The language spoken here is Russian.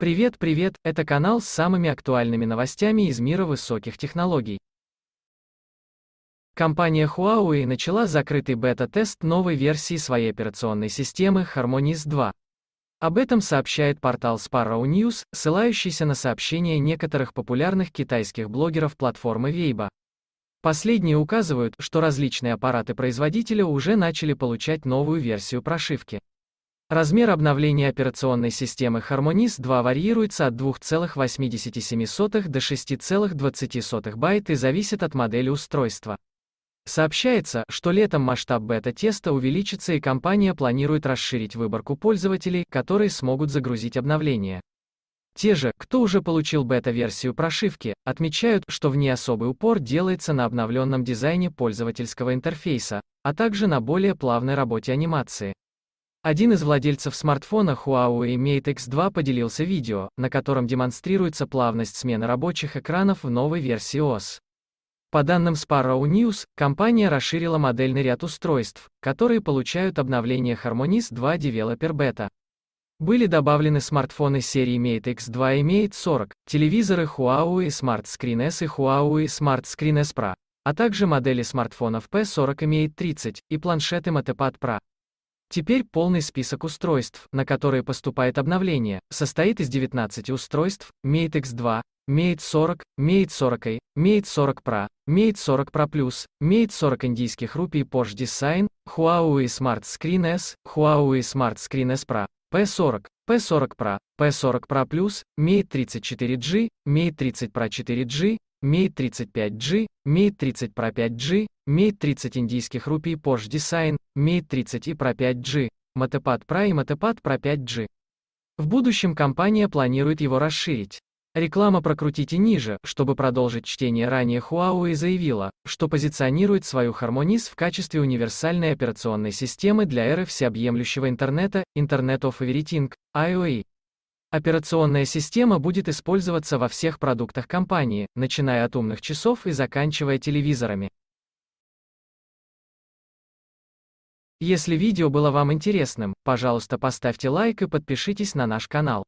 Привет, привет, это канал с самыми актуальными новостями из мира высоких технологий. Компания Huawei начала закрытый бета-тест новой версии своей операционной системы HarmonyOS 2. Об этом сообщает портал Sparrow News, ссылающийся на сообщения некоторых популярных китайских блогеров платформы Weibo. Последние указывают, что различные аппараты производителя уже начали получать новую версию прошивки. Размер обновления операционной системы Harmonies 2 варьируется от 2,87 до 6,20 байт и зависит от модели устройства. Сообщается, что летом масштаб бета-теста увеличится и компания планирует расширить выборку пользователей, которые смогут загрузить обновление. Те же, кто уже получил бета-версию прошивки, отмечают, что в ней особый упор делается на обновленном дизайне пользовательского интерфейса, а также на более плавной работе анимации. Один из владельцев смартфона Huawei Mate X2 поделился видео, на котором демонстрируется плавность смены рабочих экранов в новой версии OS. По данным Sparrow News, компания расширила модельный ряд устройств, которые получают обновление Harmonies 2 Developer Beta. Были добавлены смартфоны серии Mate X2 и Mate 40, телевизоры Huawei Smart Screen S и Huawei Smart Screen S Pro, а также модели смартфонов P40 и Mate 30 и планшеты MatePad Pro. Теперь полный список устройств, на которые поступает обновление, состоит из 19 устройств, Mate X2, Mate 40, Mate 40 i Mate 40 Pro, Mate 40 Pro Plus, Mate 40 индийских рупий Porsche Design, Huawei Smart Screen S, Huawei Smart Screen S Pro, P40, P40 Pro, P40 Pro Plus, Mate 34G, Mate 30 Pro 4G, Mi-35G, Mi-30 Pro 5G, Mi-30 индийских рупий Porsche Design, Mi-30 и Pro 5G, Motopad Pro и Motopad Pro 5G. В будущем компания планирует его расширить. Реклама прокрутите ниже, чтобы продолжить чтение ранее Huawei заявила, что позиционирует свою Harmoniz в качестве универсальной операционной системы для эры всеобъемлющего интернета, Internet of Everything, IoE. Операционная система будет использоваться во всех продуктах компании, начиная от умных часов и заканчивая телевизорами. Если видео было вам интересным, пожалуйста поставьте лайк и подпишитесь на наш канал.